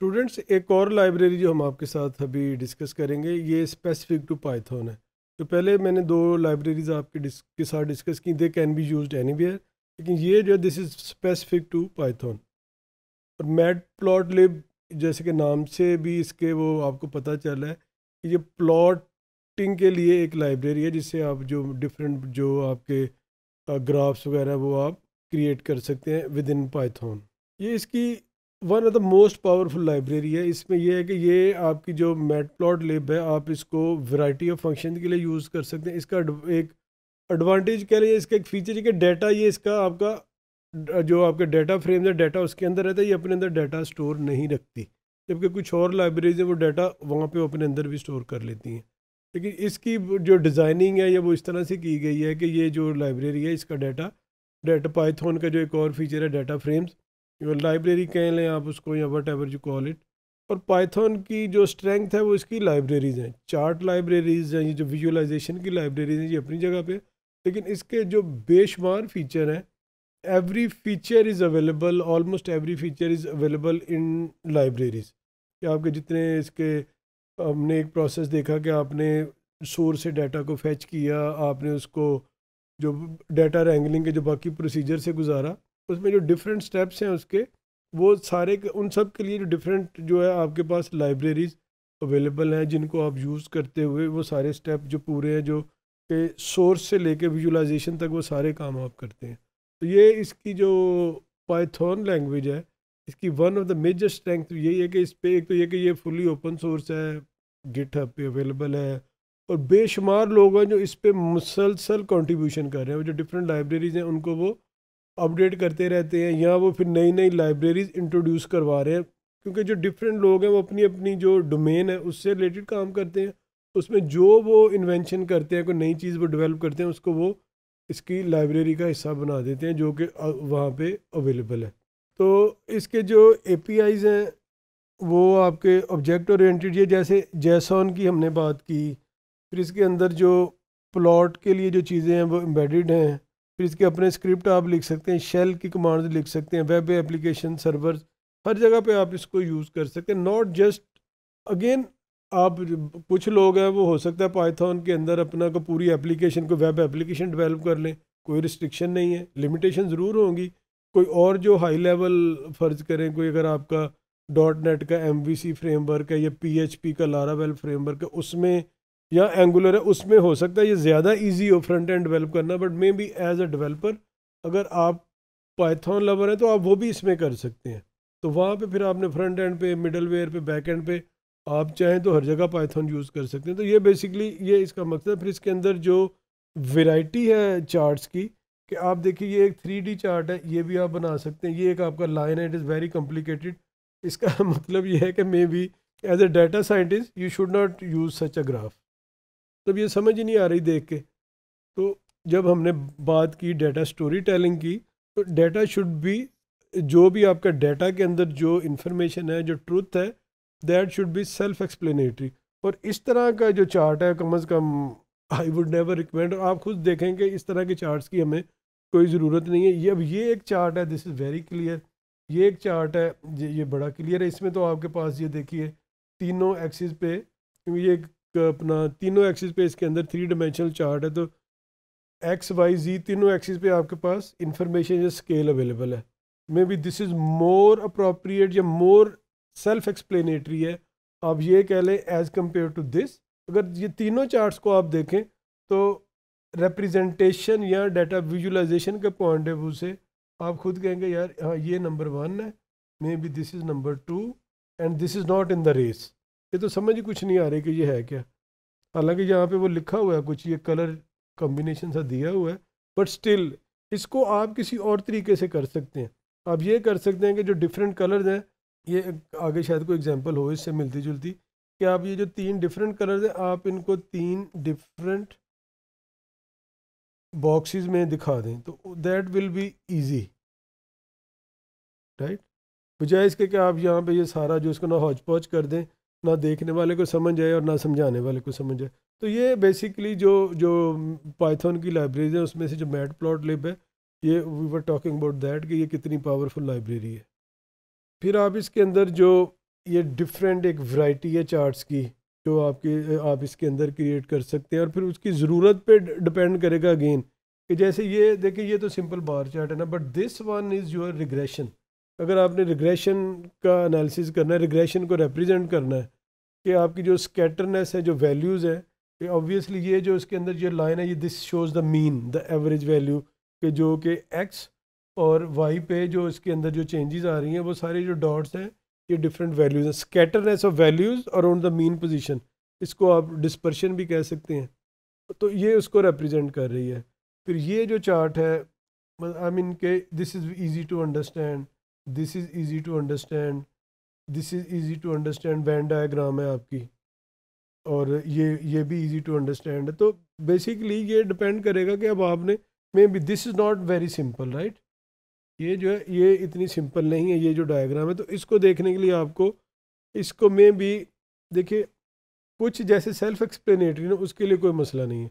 students एक और library जो हम आपके साथ अभी डिस्कस करेंगे ये स्पेसिफिक टू पाइथन है तो पहले मैंने दो लाइब्रेरीज आपके के साथ डिस्कस की they can be use any लेकिन ये जो है this is specific to Python और मैट प्लॉट लिब जैसे कि नाम से भी इसके वो आपको पता चला है कि ये प्लॉटिंग के लिए एक लाइब्रेरी है जिससे आप जो डिफरेंट जो आपके ग्राफ्स वगैरह वो आप क्रिएट कर सकते हैं विद इन पाइथन ये इसकी one of the most powerful library है इसमें यह है कि ये आपकी जो मेट प्लॉट लिब है आप इसको वैरायटी ऑफ फंक्शन के लिए यूज़ कर सकते हैं इसका एक एडवांटेज कह लीजिए इसका एक फीचर है कि डाटा ये इसका आपका जो आपका डाटा फ्रेम है डाटा उसके अंदर रहता है ये अपने अंदर डाटा स्टोर नहीं रखती जबकि कुछ और लाइब्रेरीज हैं वो डाटा वहाँ पर अपने अंदर भी स्टोर कर लेती हैं लेकिन इसकी जो डिज़ाइनिंग है या वो इस तरह से की गई है कि ये जो लाइब्रेरी है इसका डाटा डाटा पाइथन का जो एक और फीचर है डाटा फ्रेम्स इवन लाइब्रेरी कह लें आप उसको या whatever you call it और पाइथन की जो स्ट्रेंथ है वो इसकी लाइब्रेरीज़ हैं चार्ट लाइब्रेरीज़ हैं ये जो विजुअलाइजेशन की लाइब्रेरीज़ हैं ये अपनी जगह पे लेकिन इसके जो बेशुमार फीचर हैं every feature is available almost every feature is available in libraries कि आपके जितने इसके हमने एक प्रोसेस देखा कि आपने शोर से डाटा को फैच किया आपने उसको जो डाटा रैंगलिंग के जो बाकी प्रोसीजर से गुजारा उसमें जो डिफरेंट स्टेप्स हैं उसके वो सारे उन सब के लिए जो डिफरेंट जो है आपके पास लाइब्रेरीज अवेलेबल हैं जिनको आप यूज़ करते हुए वो सारे स्टेप जो पूरे हैं जो के सोर्स से लेके विजुलाइजेशन तक वो सारे काम आप करते हैं तो ये इसकी जो पाइथन लैंग्वेज है इसकी one of the major strength यही है कि इस पर एक तो ये कि ये फुली ओपन सोर्स है गिट हब पे अवेलेबल है और बेशुमार लोग हैं जो इस पर मुसलसल कॉन्ट्रीब्यूशन कर रहे हैं जो डिफरेंट लाइब्रेरीज़ हैं उनको वो अपडेट करते रहते हैं या वो फिर नई नई लाइब्रेरीज इंट्रोड्यूस करवा रहे हैं क्योंकि जो डिफरेंट लोग हैं वो अपनी अपनी जो डोमेन है उससे रिलेटेड काम करते हैं उसमें जो वो इन्वेंशन करते हैं कोई नई चीज़ वो डेवलप करते हैं उसको वो इसकी लाइब्रेरी का हिस्सा बना देते हैं जो कि वहाँ पे अवेलेबल है तो इसके जो ए हैं वो आपके ऑब्जेक्ट ओरिएंटेड जैसे जैसॉन की हमने बात की फिर इसके अंदर जो प्लॉट के लिए जो चीज़ें हैं वो एम्बेडेड हैं फिर इसके अपने स्क्रिप्ट आप लिख सकते हैं शेल की कमांड लिख सकते हैं वेब एप्लीकेशन सर्वर हर जगह पे आप इसको यूज़ कर सकते हैं नॉट जस्ट अगेन आप कुछ लोग हैं वो हो सकता है पाइथन के अंदर अपना को पूरी एप्लीकेशन को वेब एप्लीकेशन डेवलप कर लें कोई रिस्ट्रिक्शन नहीं है लिमिटेशन ज़रूर होंगी कोई और जो हाई लेवल फ़र्ज़ करें कोई अगर आपका डॉट नेट का एम फ्रेमवर्क है या पी का लारावेल फ्रेमवर्क है उसमें या एंगुलर है उसमें हो सकता है ये ज़्यादा ईजी हो फ्रंट एंड डेवलप करना but maybe as a developer अगर आप पाइथन लवर हैं तो आप वो भी इसमें कर सकते हैं तो वहाँ पे फिर आपने फ्रंट एंड पे मिडल वेयर पर बैक एंड पे आप चाहें तो हर जगह पाइथन यूज़ कर सकते हैं तो ये बेसिकली ये इसका मकसद है फिर इसके अंदर जो वेराइटी है चार्ट्स की कि आप देखिए ये एक थ्री चार्ट है ये भी आप बना सकते हैं ये एक आपका लाइन है इट इज़ वेरी कॉम्प्लिकेटेड इसका मतलब ये है कि maybe as a data scientist you should not use such a graph तब मतलब ये समझ ही नहीं आ रही देख के तो जब हमने बात की डेटा स्टोरी टेलिंग की तो डेटा शुड बी जो भी आपका डाटा के अंदर जो इन्फॉर्मेशन है जो ट्रूथ है that should be self explanatory और इस तरह का जो चार्ट है कम अज़ कम आई वुड नेवर रिकमेंड और आप खुद देखें कि इस तरह के चार्ट्स की हमें कोई ज़रूरत नहीं है ये अब ये एक चार्ट है दिस इज़ वेरी क्लियर ये एक चार्ट है ये ये बड़ा क्लियर है इसमें तो आपके पास ये देखिए तीनों एक्सिस पे ये अपना तीनों एक्सिस पे इसके अंदर थ्री डायमेंशनल चार्ट है तो एक्स वाई जी तीनों एक्सिस पे आपके पास इंफॉर्मेशन या स्केल अवेलेबल है maybe this is more appropriate या मोर सेल्फ एक्सप्लेनेटरी है आप ये कह लें एज़ कम्पेयर टू दिस अगर ये तीनों चार्ट्स को आप देखें तो रिप्रेजेंटेशन या डाटा विजुलाइजेशन के पॉइंट ऑफ व्यू से आप खुद कहेंगे यार हाँ ये नंबर वन है maybe this is number two and this is not in the race ये तो समझ ही कुछ नहीं आ रही कि ये है क्या हालांकि यहाँ पे वो लिखा हुआ है कुछ ये कलर कॉम्बिनेशन सा दिया हुआ है बट स्टिल इसको आप किसी और तरीके से कर सकते हैं आप ये कर सकते हैं कि जो डिफरेंट कलर्स हैं ये आगे शायद कोई एग्जांपल हो इससे मिलती जुलती कि आप ये जो तीन डिफरेंट कलर्स हैं आप इनको तीन डिफरेंट बॉक्सेस में दिखा दें तो that will be easy right बजाय इसके कि आप यहाँ पे ये सारा जो इसको ना हौज पौज कर दें ना देखने वाले को समझ आए और ना समझाने वाले को समझ आए तो ये बेसिकली जो जो पाइथन की लाइब्रेरी है उसमें से जो मैट प्लॉट लिप है ये we were talking about that कि ये कितनी पावरफुल लाइब्रेरी है फिर आप इसके अंदर जो ये डिफरेंट एक वैरायटी है चार्ट्स की जो आपके आप इसके अंदर क्रिएट कर सकते हैं और फिर उसकी ज़रूरत पे डिपेंड करेगा अगेन कि जैसे ये देखिए ये तो सिंपल बार चार्ट है ना but this one is your regression अगर आपने रिग्रेशन का एनालिसिस करना है रिग्रेशन को रिप्रेजेंट करना है कि आपकी जो स्कैटरनेस है जो वैल्यूज़ है कि ऑब्वियसली ये जो इसके अंदर जो लाइन है ये this shows the mean the average value के जो कि एक्स और वाई पे जो इसके अंदर जो चेंजेस आ रही हैं वो सारे जो डॉट्स हैं ये डिफरेंट वैल्यूज़ हैं scatterness of values around the mean position इसको आप डिस्पर्शन भी कह सकते हैं तो ये उसको रिप्रजेंट कर रही है फिर ये जो चार्ट है आई मीन के this is easy to understand this is easy to understand this is easy to understand Venn diagram है आपकी और ये ये भी ईजी टू अंडरस्टैंड है तो बेसिकली ये डिपेंड करेगा कि अब आपने maybe this is not very simple right ये जो है ये इतनी सिंपल नहीं है ये जो डायग्राम है तो इसको देखने के लिए आपको इसको मे भी देखिए कुछ जैसे सेल्फ एक्सप्लेनेटरी ना उसके लिए कोई मसला नहीं है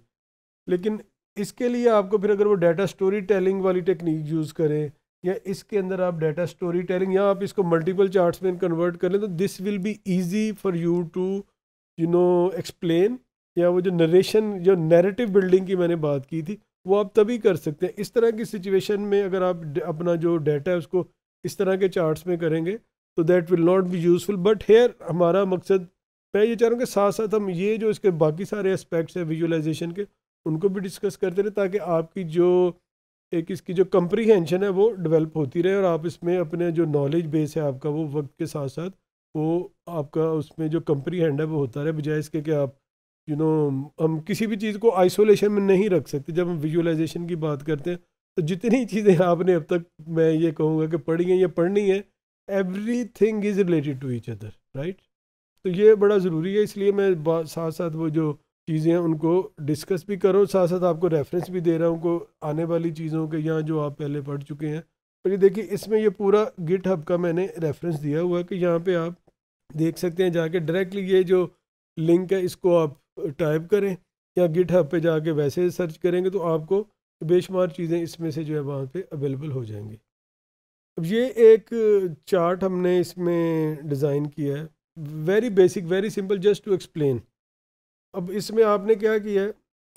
लेकिन इसके लिए आपको फिर अगर वो डाटा स्टोरी टेलिंग वाली टेक्निक यूज़ करें या इसके अंदर आप डाटा स्टोरी टेलिंग या आप इसको मल्टीपल चार्ट्स में कन्वर्ट कर लें तो this will be easy for you to you know explain या वो जो नरेशन जो नैरेटिव बिल्डिंग की मैंने बात की थी वो आप तभी कर सकते हैं इस तरह की सिचुएशन में अगर आप अपना जो डाटा है उसको इस तरह के चार्ट्स में करेंगे तो that will not be useful but here हमारा मकसद मैं ये चाह रहा हूँ कि साथ साथ हम ये जो इसके बाकी सारे एस्पेक्ट्स हैं विजुअलाइजेशन के उनको भी डिस्कस करते रहे ताकि आपकी जो एक इसकी जो कंप्रीहेंशन है वो डेवलप होती रहे और आप इसमें अपने जो नॉलेज बेस है आपका वो वक्त के साथ साथ वो आपका उसमें जो कंप्रीहेंड है वो होता रहे बजाय इसके कि आप यू you नो know, हम किसी भी चीज़ को आइसोलेशन में नहीं रख सकते जब हम विजुअलाइजेशन की बात करते हैं तो जितनी चीज़ें आपने अब तक मैं ये कहूँगा कि पढ़ी हैं या पढ़नी है everything is related to each other right तो ये बड़ा ज़रूरी है इसलिए मैं साथ साथ वो जो चीज़ें उनको डिस्कस भी करो साथ साथ आपको रेफरेंस भी दे रहा हूँ को आने वाली चीज़ों के यहाँ जो आप पहले पढ़ चुके हैं और ये देखिए इसमें ये पूरा गिट हब का मैंने रेफरेंस दिया हुआ है कि यहाँ पे आप देख सकते हैं जाके डायरेक्टली ये जो लिंक है इसको आप टाइप करें या गिट हब पर जाके वैसे सर्च करेंगे तो आपको बेशुमार चीज़ें इसमें से जो है वहाँ पर अवेलेबल हो जाएंगी अब ये एक चार्ट हमने इसमें डिज़ाइन किया है very basic very simple just to explain अब इसमें आपने क्या किया है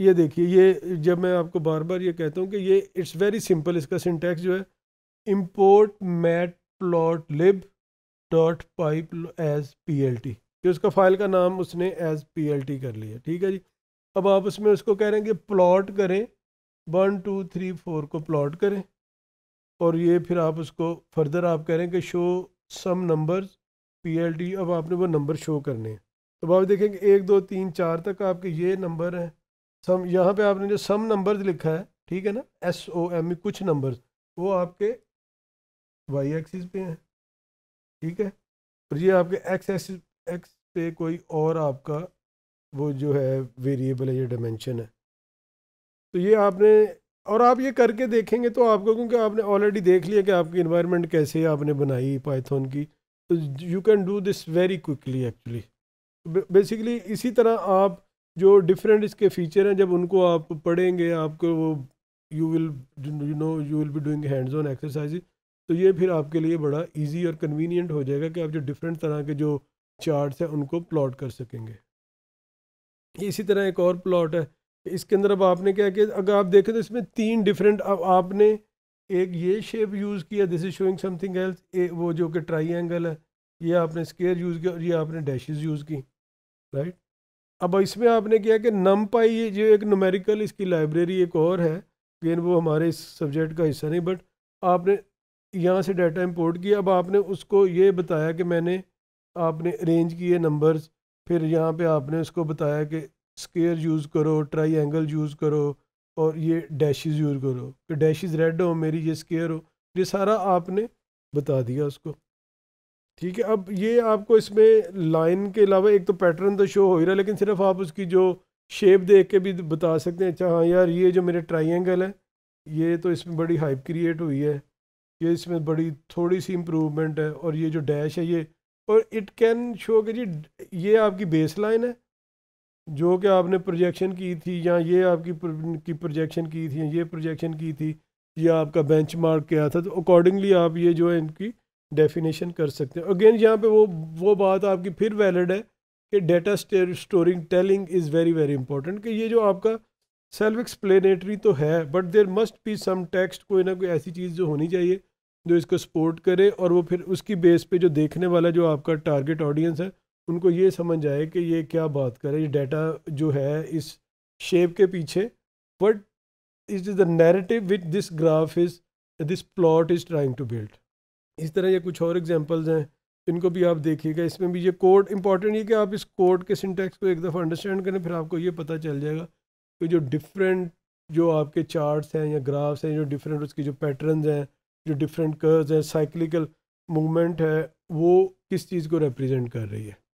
ये देखिए ये जब मैं आपको बार बार ये कहता हूँ कि ये इट्स वेरी सिंपल इसका सिंटैक्स जो है import matplotlib dot पाइप एज पी एल टी कि उसका फाइल का नाम उसने एज पी एल टी कर लिया ठीक है जी अब आप उसमें उसको कह रहे हैं कि प्लॉट करें वन टू थ्री फोर को प्लॉट करें और ये फिर आप उसको फर्दर आप कह रहे हैं कि show some numbers P L T अब आपने वो नंबर शो करने हैं तो बाबा देखेंगे एक दो तीन चार तक आपके ये नंबर हैं सम यहाँ पे आपने जो सम नंबर लिखा है ठीक है ना एस ओ एम कुछ नंबर वो आपके वाई एक्सिस पे हैं ठीक है और ये आपके एक्स एक्सिस एक्स पे कोई और आपका वो जो है वेरिएबल है या डायमेंशन है तो ये आपने और आप ये करके देखेंगे तो आपको क्योंकि आपने ऑलरेडी देख लिया कि आपकी इन्वायरमेंट कैसे आपने बनाई पाइथन की तो you can do this very quickly actually basically इसी तरह आप जो डिफरेंट इसके फीचर हैं जब उनको आप पढ़ेंगे आपको वो you will you know you will be doing hands on exercise तो ये फिर आपके लिए बड़ा इजी और कन्वीनियंट हो जाएगा कि आप जो डिफरेंट तरह के जो चार्ट्स हैं उनको प्लॉट कर सकेंगे इसी तरह एक और प्लॉट है इसके अंदर अब आपने क्या किया अगर आप देखें तो इसमें तीन डिफरेंट अब आपने एक ये शेप यूज़ किया this is showing something else वो जो कि ट्राई है ये आपने स्केयर यूज़ किया और ये आपने डैशेज यूज़ की राइट अब इसमें आपने किया कि नम पाई ये जो एक नोमेरिकल इसकी लाइब्रेरी एक और है लेकिन वो हमारे इस सब्जेक्ट का हिस्सा नहीं बट आपने यहाँ से डाटा इंपोर्ट किया अब आपने उसको ये बताया कि मैंने आपने अरेंज किए नंबर्स फिर यहाँ पे आपने उसको बताया कि स्केयर यूज़ करो ट्राई एंगल यूज़ करो और ये डैशेज यूज़ करो कि डैशेज रेड हो मेरी ये स्केयर हो ये सारा आपने बता दिया उसको ठीक है अब ये आपको इसमें लाइन के अलावा एक तो पैटर्न तो शो हो ही रहा है लेकिन सिर्फ आप उसकी जो शेप देख के भी बता सकते हैं अच्छा हाँ यार ये जो मेरे ट्राइंगल है ये तो इसमें बड़ी हाइप क्रिएट हुई है ये इसमें बड़ी थोड़ी सी इम्प्रूवमेंट है और ये जो डैश है ये और इट कैन शो के जी ये आपकी बेस लाइन है जो कि आपने प्रोजेक्शन की थी या ये आपकी की प्रोजेक्शन की थी ये प्रोजेक्शन की थी या आपका बेंच मार्क क्या था तो अकॉर्डिंगली आप ये जो है इनकी डेफिनेशन कर सकते हैं अगेन यहाँ पे वो वो बात आपकी फिर वैलिड है कि data storing telling is very very important कि ये जो आपका सेल्फ एक्सप्लेनेटरी तो है but there must be some text कोई ना कोई ऐसी चीज़ जो होनी चाहिए जो इसको सपोर्ट करे और वो फिर उसकी बेस पे जो देखने वाला जो आपका टारगेट ऑडियंस है उनको ये समझ आए कि ये क्या बात करे ये डेटा जो है इस शेप के पीछे but it is the narrative which this graph is this plot is trying to build इस तरह ये कुछ और एग्जांपल्स हैं इनको भी आप देखिएगा इसमें भी ये कोड इंपॉर्टेंट ये कि आप इस कोड के सिंटेक्स को एक दफ़ा अंडरस्टैंड करें फिर आपको ये पता चल जाएगा कि जो डिफरेंट जो आपके चार्ट्स हैं या ग्राफ्स हैं जो डिफरेंट उसकी जो पैटर्न हैं जो डिफरेंट कर्व हैं साइकिलिकल मूवमेंट है वो किस चीज़ को रिप्रेजेंट कर रही है